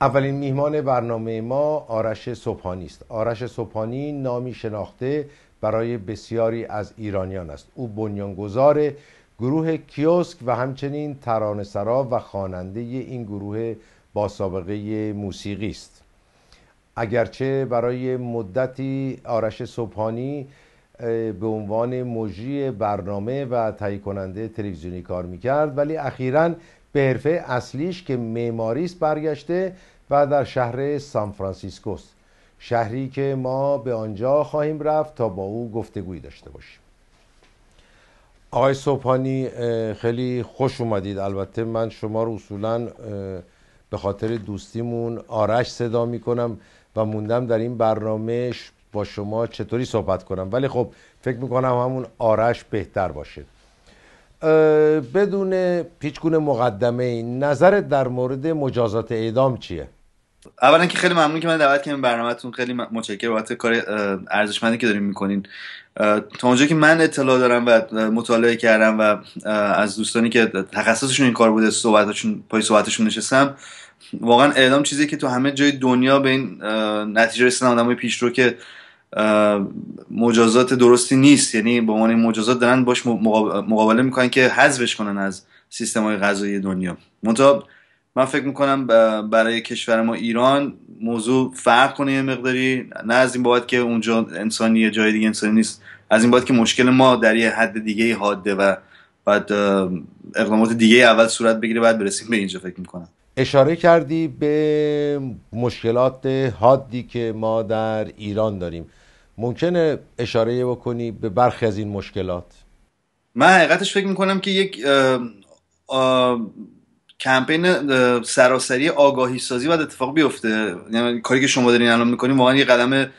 اولین میهمان برنامه ما آرش صبحانی است آرش صبحانی نامی شناخته برای بسیاری از ایرانیان است او بنیانگذار گروه کیوسک و همچنین ترانهسرا و خواننده این گروه با سابقه موسیقی است اگرچه برای مدتی آرش صبحانی به عنوان مجری برنامه و تهیه کننده تلویزیونی کار میکرد ولی اخیرا به حرفه اصلیش که معماری است برگشته و در شهر سان فرانسیسکو شهری که ما به آنجا خواهیم رفت تا با او گفتگویی داشته باشیم آقای صبحانی خیلی خوش اومدید البته من شما رو اصولا به خاطر دوستیمون آرش صدا میکنم و موندم در این برنامه با شما چطوری صحبت کنم ولی خب فکر میکنم همون آرش بهتر باشه بدون پیچگونه مقدمه نظرت در مورد مجازات اعدام چیه؟ اولا که خیلی ممنون که من دعوت کردم برنامهتون خیلی متشکرم بابت کار ارزشمندی که دارین میکنین تا اونجا که من اطلاع دارم و مطالعه کردم و از دوستانی که تخصصشون این کار بوده صحبتشون پای صحبتشون نشستم واقعا اعدام چیزی که تو همه جای دنیا به این نتیجه رسیدن آدمای پیشرو که مجازات درستی نیست یعنی به عنوان مجازات دارن باش مقابله میکنن که حذفش کنن از سیستم های غذایی دنیا منتها من فکر میکنم برای کشور ما ایران موضوع فرق کنه یه مقداری نه از این بابت که اونجا انسانی جای دیگه انسانی نیست از این باید که مشکل ما در یه حد دیگه حاده و بعد اقدامات دیگه اول صورت بگیره بعد برسیم به اینجا فکر میکنم اشاره کردی به مشکلات حادی که ما در ایران داریم ممکنه اشاره بکنی به برخی از این مشکلات من حقیقتش فکر میکنم که یک کمپین سراسری آگاهی سازی باید اتفاق بیفته یعنی کاری که شما دارین الان میکنین واقعا یه قدم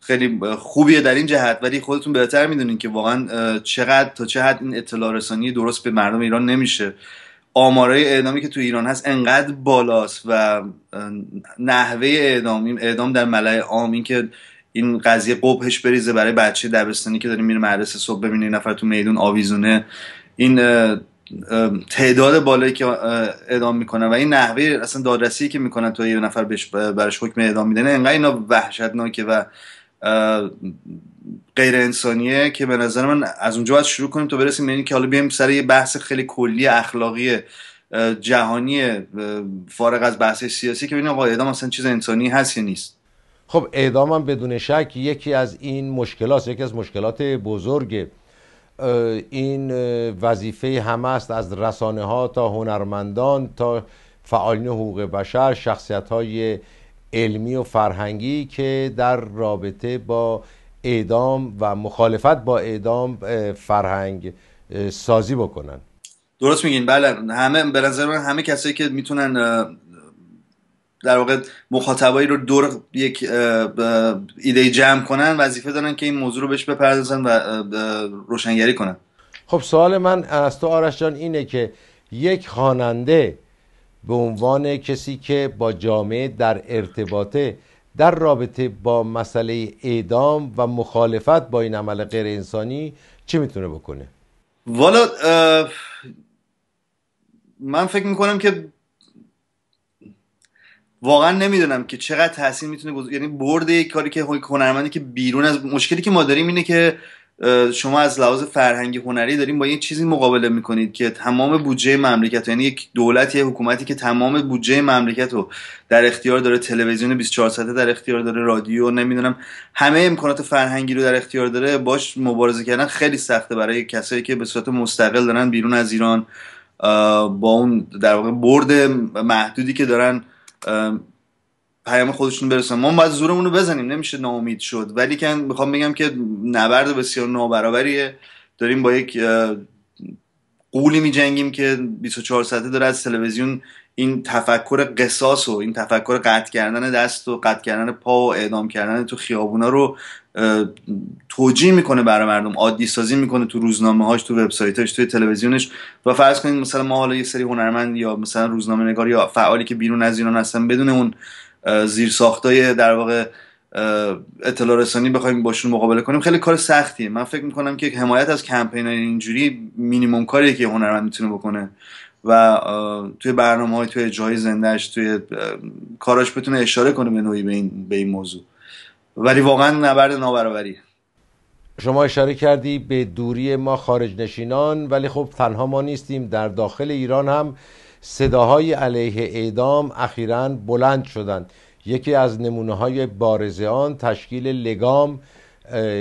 خیلی خوبیه در این جهت ولی خودتون بهتر میدونین که واقعا چقدر تا چه حد این اطلاع رسانی درست به مردم ایران نمیشه آمارای اعدامی که تو ایران هست انقدر بالاست و نحوه اعدام اعدام در ملع عام این که این قضیه قبهش بریزه برای بچه دبستانی که داریم میره مدرسه صبح ببینین نفر تو میدون آویزونه این تعداد بالایی که اعدام میکنن و این نحوه اصلا دادرسی که میکنن تو یه نفر بهش برش حکم اعدام میدن انقدر اینا وحشتناکه و غیر انسانیه که به نظر من از اونجا باید شروع کنیم تو برسیم به که حالا بیایم سر یه بحث خیلی کلی اخلاقی جهانی فارغ از بحث سیاسی که ببینیم آقا اعدام اصلا چیز انسانی هست یا نیست خب اعدام هم بدون شک یکی از این مشکلات یکی از مشکلات بزرگ این وظیفه همه است از رسانه ها تا هنرمندان تا فعالین حقوق بشر شخصیت های علمی و فرهنگی که در رابطه با اعدام و مخالفت با اعدام فرهنگ سازی بکنن درست میگین بله همه به نظر همه کسایی که میتونن در واقع مخاطبایی رو دور یک ایده جمع کنن وظیفه دارن که این موضوع رو بهش بپردازن و روشنگری کنن خب سوال من از تو آرش جان اینه که یک خواننده به عنوان کسی که با جامعه در ارتباطه در رابطه با مسئله اعدام و مخالفت با این عمل غیر انسانی چی میتونه بکنه؟ والا من فکر میکنم که واقعا نمیدونم که چقدر تاثیر میتونه بزر... یعنی برد یک کاری که هنرمندی که بیرون از مشکلی که ما داریم اینه که شما از لحاظ فرهنگی هنری داریم با یه چیزی مقابله میکنید که تمام بودجه مملکت یعنی یک دولت یه حکومتی که تمام بودجه مملکت رو در اختیار داره تلویزیون 24 ساعته در اختیار داره رادیو نمیدونم همه امکانات فرهنگی رو در اختیار داره باش مبارزه کردن خیلی سخته برای کسایی که به صورت مستقل دارن بیرون از ایران با اون در واقع برد محدودی که دارن پیام خودشون برسن ما باید زورمون رو بزنیم نمیشه ناامید شد ولی که میخوام بگم که نبرد بسیار نابرابریه داریم با یک قولی می جنگیم که 24 ساعته داره از تلویزیون این تفکر قصاص و این تفکر قطع کردن دست و قطع کردن پا و اعدام کردن تو خیابونا رو توجیه میکنه برای مردم عادی سازی میکنه تو روزنامه هاش تو هاش توی تلویزیونش و فرض کنید مثلا ما حالا یه سری هنرمند یا مثلا روزنامه نگار یا فعالی که بیرون از ایران هستن بدون اون زیر ساختای در واقع اطلاع رسانی بخوایم باشون مقابله کنیم خیلی کار سختیه من فکر میکنم که حمایت از کمپین اینجوری مینیمم کاریه که هنرمند میتونه بکنه و توی برنامه های توی جای زندهش توی کاراش بتونه اشاره کنه به نوعی به این, به این موضوع ولی واقعا نبرد نابرابری شما اشاره کردی به دوری ما خارج نشینان ولی خب تنها ما نیستیم در داخل ایران هم صداهای علیه اعدام اخیرا بلند شدند یکی از نمونه های بارز آن تشکیل لگام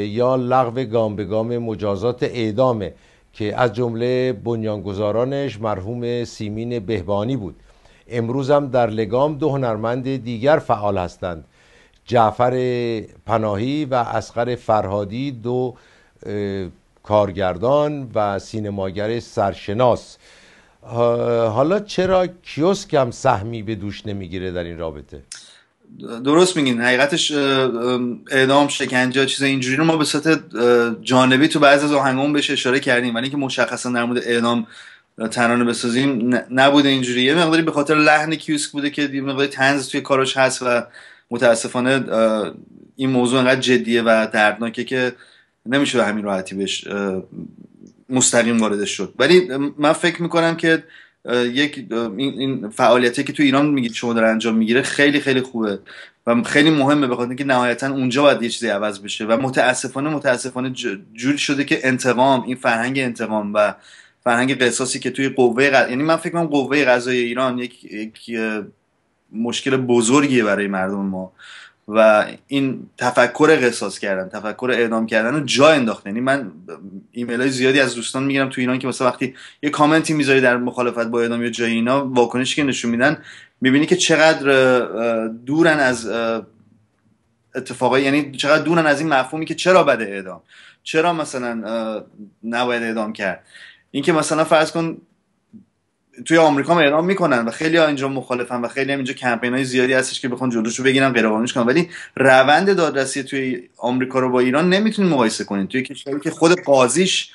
یا لغو گام به گام مجازات اعدامه که از جمله بنیانگذارانش مرحوم سیمین بهبانی بود امروز هم در لگام دو هنرمند دیگر فعال هستند جعفر پناهی و اسقر فرهادی دو کارگردان و سینماگر سرشناس حالا چرا کیوسک هم سهمی به دوش نمیگیره در این رابطه درست میگین حقیقتش اعدام شکنجه چیز اینجوری رو ما به صورت جانبی تو بعضی از آهنگامون بهش اشاره کردیم ولی اینکه مشخصا در مورد اعدام ترانه بسازیم نبوده اینجوری یه مقداری به خاطر لحن کیوسک بوده که یه مقداری تنز توی کاراش هست و متاسفانه این موضوع انقدر جدیه و دردناکه که نمیشه همین راحتی بهش مستقیم واردش شد ولی من فکر میکنم که یک این فعالیتی که تو ایران میگید شما داره انجام میگیره خیلی خیلی خوبه و خیلی مهمه بخاطر اینکه نهایتا اونجا باید یه چیزی عوض بشه و متاسفانه متاسفانه جوری شده که انتقام این فرهنگ انتقام و فرهنگ قصاصی که توی قوه یعنی من فکر کنم قوه قضایی ایران یک, یک مشکل بزرگیه برای مردم ما و این تفکر قصاص کردن تفکر اعدام کردن رو جا انداخته یعنی من ایمیل های زیادی از دوستان میگیرم تو ایران که مثلا وقتی یه کامنتی میذاری در مخالفت با اعدام یا جای اینا واکنشی که نشون میدن میبینی که چقدر دورن از اتفاقای یعنی چقدر دورن از این مفهومی که چرا بده اعدام چرا مثلا نباید اعدام کرد اینکه مثلا فرض کن توی آمریکا هم اعلام میکنن و خیلی ها اینجا مخالفن و خیلی هم اینجا کمپین های زیادی هستش که بخون جلوشو بگیرن غیر قانونیش کنن ولی روند دادرسی توی آمریکا رو با ایران نمیتونید مقایسه کنین توی کشوری که خود قاضیش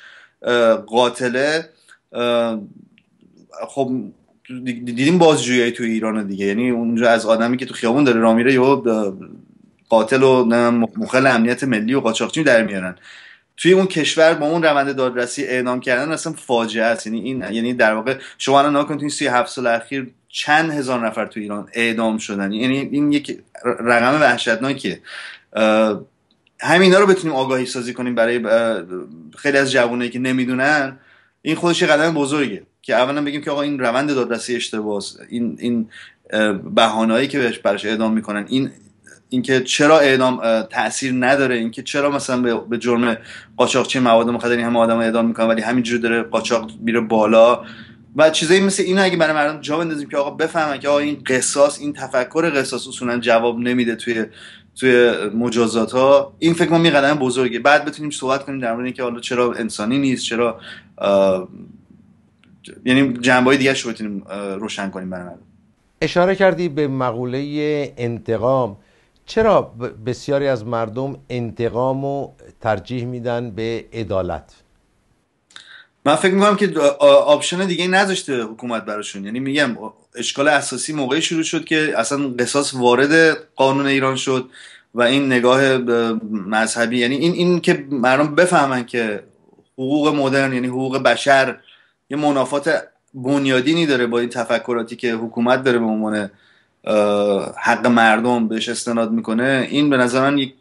قاتله خب دیدیم بازجویی توی ایران دیگه یعنی اونجا از آدمی که تو خیابون داره رامیره یا قاتل و مخل امنیت ملی و قاچاقچی در میارن توی اون کشور با اون روند دادرسی اعدام کردن اصلا فاجعه است یعنی این یعنی در واقع شما الان نگاه کنید 37 سال اخیر چند هزار نفر تو ایران اعدام شدن یعنی این یک رقم وحشتناکیه همینا رو بتونیم آگاهی سازی کنیم برای خیلی از جوانایی که نمیدونن این خودش یه قدم بزرگه که اولا بگیم که آقا این روند دادرسی اشتباس این این بهانه‌ای که بهش برش اعدام میکنن این اینکه چرا اعدام تاثیر نداره اینکه چرا مثلا به جرم چه مواد مخدر همه آدم اعدام میکنن ولی همینجوری داره قاچاق میره بالا و چیزایی مثل این اگه برای مردم جا بندازیم که آقا بفهمن که آقا این قصاص این تفکر قصاص اصولا جواب نمیده توی توی مجازات ها این فکر ما یه قدم بزرگه بعد بتونیم صحبت کنیم در مورد اینکه حالا چرا انسانی نیست چرا یعنی جنبه های دیگه رو بتونیم روشن کنیم برای مردم اشاره کردی به مقوله انتقام چرا بسیاری از مردم انتقام و ترجیح میدن به عدالت من فکر میکنم که آپشن دیگه نذاشته حکومت براشون یعنی میگم اشکال اساسی موقعی شروع شد که اصلا قصاص وارد قانون ایران شد و این نگاه مذهبی یعنی این این که مردم بفهمن که حقوق مدرن یعنی حقوق بشر یه منافات بنیادینی داره با این تفکراتی که حکومت داره به عنوان حق مردم بهش استناد میکنه این به نظر من یک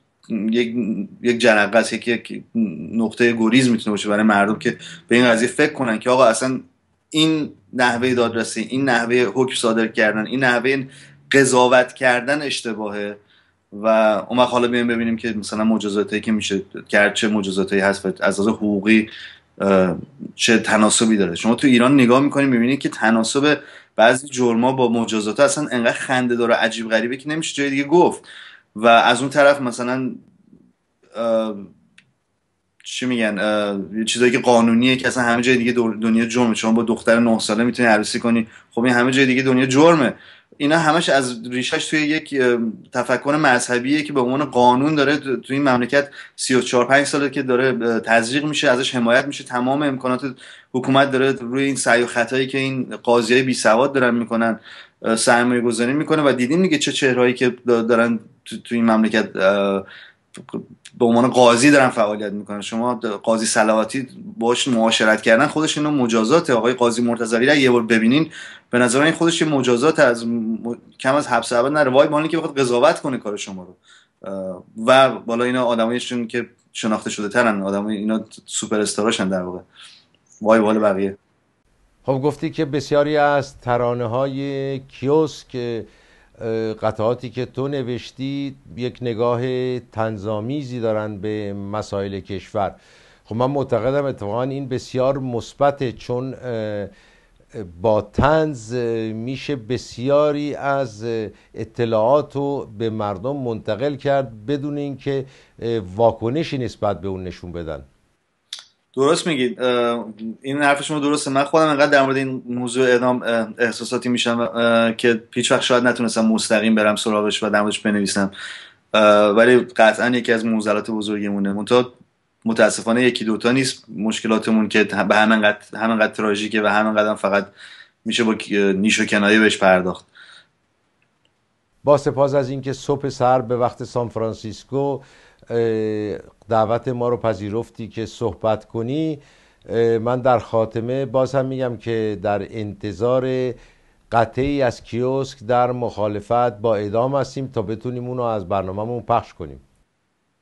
یک یک جرقه یک, یک نقطه گریز میتونه باشه برای مردم که به این قضیه فکر کنن که آقا اصلا این نحوه دادرسی این نحوه حکم صادر کردن این نحوه قضاوت کردن اشتباهه و اون وقت حالا بیایم ببینیم که مثلا مجازاتی که میشه کرد چه مجازاتی هست از حقوقی چه تناسبی داره شما تو ایران نگاه میکنید میبینید که تناسب بعضی جرما با مجازات اصلا انقدر خنده داره عجیب غریبه که نمیشه جای دیگه گفت و از اون طرف مثلا چی میگن چیزایی که قانونیه که اصلا همه جای دیگه دنیا جرمه شما با دختر 9 ساله میتونی عروسی کنی خب این همه جای دیگه دنیا جرمه اینا همش از ریشش توی یک تفکر مذهبیه که به عنوان قانون داره توی این مملکت 34 5 ساله که داره تزریق میشه ازش حمایت میشه تمام امکانات حکومت داره روی این سعی و خطایی که این قاضیای بی سواد دارن میکنن سرمایه گذاری میکنه و دیدیم دیگه چه چهرهایی که دارن توی این مملکت به عنوان قاضی دارن فعالیت میکنن شما قاضی سلواتی باش معاشرت کردن خودش اینو مجازات آقای قاضی مرتضوی رو یه بار ببینین به نظر این خودش یه مجازات از کم از حبس ابد نره وای مالی که بخواد قضاوت کنه کار شما رو و بالا اینا آدمایشون که شناخته شده ترن آدمای اینا سوپر استاراشن در واقع وای بالا بقیه خب گفتی که بسیاری از ترانه های که قطعاتی که تو نوشتی یک نگاه تنظامیزی دارن به مسائل کشور خب من معتقدم اتفاقا این بسیار مثبته چون با تنز میشه بسیاری از اطلاعات رو به مردم منتقل کرد بدون اینکه واکنشی نسبت به اون نشون بدن درست میگید این حرف شما درسته من خودم انقدر در مورد این موضوع اعدام احساساتی میشم که پیچ وقت شاید نتونستم مستقیم برم سراغش و در بنویسم ولی قطعا یکی از موزلات بزرگیمونه منتها متاسفانه یکی دوتا نیست مشکلاتمون که به همینقدر همینقدر تراژیکه و همینقدر فقط میشه با نیش و کنایه بهش پرداخت با سپاس از اینکه صبح سر به وقت سان فرانسیسکو دعوت ما رو پذیرفتی که صحبت کنی من در خاتمه باز هم میگم که در انتظار قطعی از کیوسک در مخالفت با ادام هستیم تا بتونیم اونو از برنامهمون پخش کنیم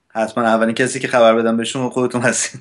حتما اولین کسی که خبر بدم به شما خودتون هستیم